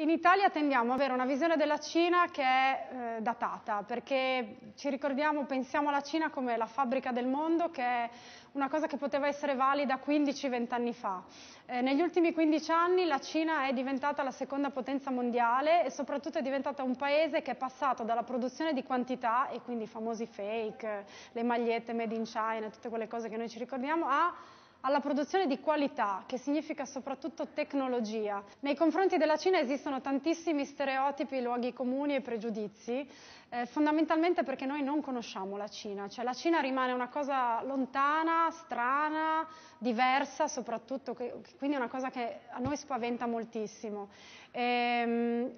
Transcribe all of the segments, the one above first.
In Italia tendiamo ad avere una visione della Cina che è eh, datata, perché ci ricordiamo, pensiamo alla Cina come la fabbrica del mondo, che è una cosa che poteva essere valida 15-20 anni fa. Eh, negli ultimi 15 anni la Cina è diventata la seconda potenza mondiale e soprattutto è diventata un paese che è passato dalla produzione di quantità, e quindi i famosi fake, le magliette made in China, tutte quelle cose che noi ci ricordiamo, a alla produzione di qualità, che significa soprattutto tecnologia. Nei confronti della Cina esistono tantissimi stereotipi, luoghi comuni e pregiudizi, eh, fondamentalmente perché noi non conosciamo la Cina, cioè la Cina rimane una cosa lontana, strana, diversa soprattutto, quindi una cosa che a noi spaventa moltissimo. Ehm,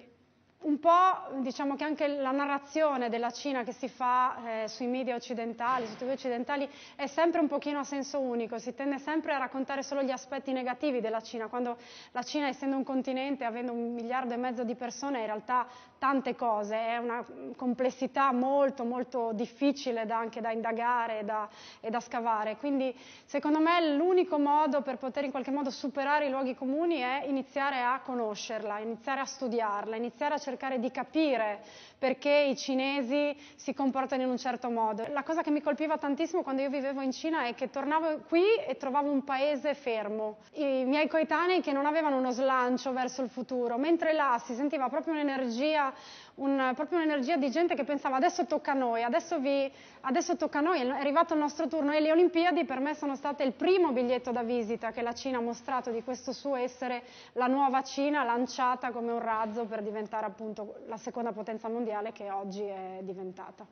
un po' diciamo che anche la narrazione della Cina che si fa eh, sui media occidentali, sui tv occidentali, è sempre un pochino a senso unico, si tende sempre a raccontare solo gli aspetti negativi della Cina, quando la Cina essendo un continente, avendo un miliardo e mezzo di persone, in realtà tante cose, è una complessità molto molto difficile da, anche da indagare e da, e da scavare, quindi secondo me l'unico modo per poter in qualche modo superare i luoghi comuni è iniziare a conoscerla, iniziare a studiarla, iniziare a cercare cercare di capire perché i cinesi si comportano in un certo modo. La cosa che mi colpiva tantissimo quando io vivevo in Cina è che tornavo qui e trovavo un paese fermo, i miei coetanei che non avevano uno slancio verso il futuro, mentre là si sentiva proprio un'energia, un, un di gente che pensava adesso tocca a noi, adesso, vi, adesso tocca a noi, è arrivato il nostro turno e le Olimpiadi per me sono state il primo biglietto da visita che la Cina ha mostrato di questo suo essere la nuova Cina lanciata come un razzo per diventare appunto appunto la seconda potenza mondiale che oggi è diventata.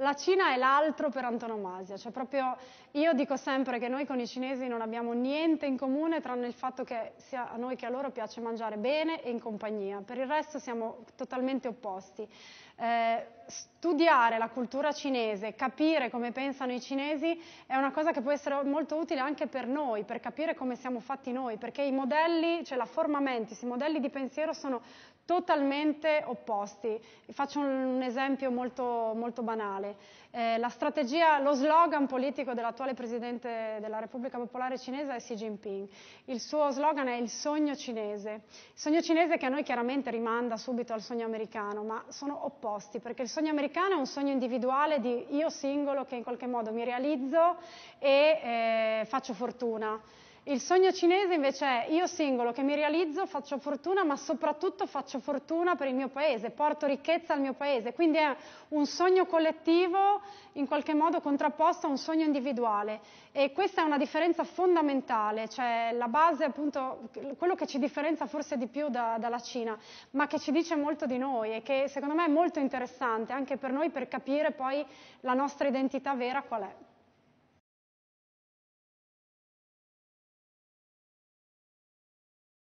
La Cina è l'altro per antonomasia, cioè proprio io dico sempre che noi con i cinesi non abbiamo niente in comune tranne il fatto che sia a noi che a loro piace mangiare bene e in compagnia, per il resto siamo totalmente opposti. Eh, studiare la cultura cinese, capire come pensano i cinesi è una cosa che può essere molto utile anche per noi, per capire come siamo fatti noi, perché i modelli, cioè la forma mentis, i modelli di pensiero sono totalmente opposti. Faccio un esempio molto, molto banale. Eh, lo slogan politico dell'attuale Presidente della Repubblica Popolare Cinese è Xi Jinping. Il suo slogan è il sogno cinese. Il sogno cinese che a noi chiaramente rimanda subito al sogno americano, ma sono opposti perché il sogno americano è un sogno individuale di io singolo che in qualche modo mi realizzo e eh, faccio fortuna. Il sogno cinese invece è io singolo che mi realizzo, faccio fortuna, ma soprattutto faccio fortuna per il mio paese, porto ricchezza al mio paese. Quindi è un sogno collettivo in qualche modo contrapposto a un sogno individuale e questa è una differenza fondamentale, cioè la base appunto, quello che ci differenzia forse di più da, dalla Cina, ma che ci dice molto di noi e che secondo me è molto interessante anche per noi per capire poi la nostra identità vera qual è.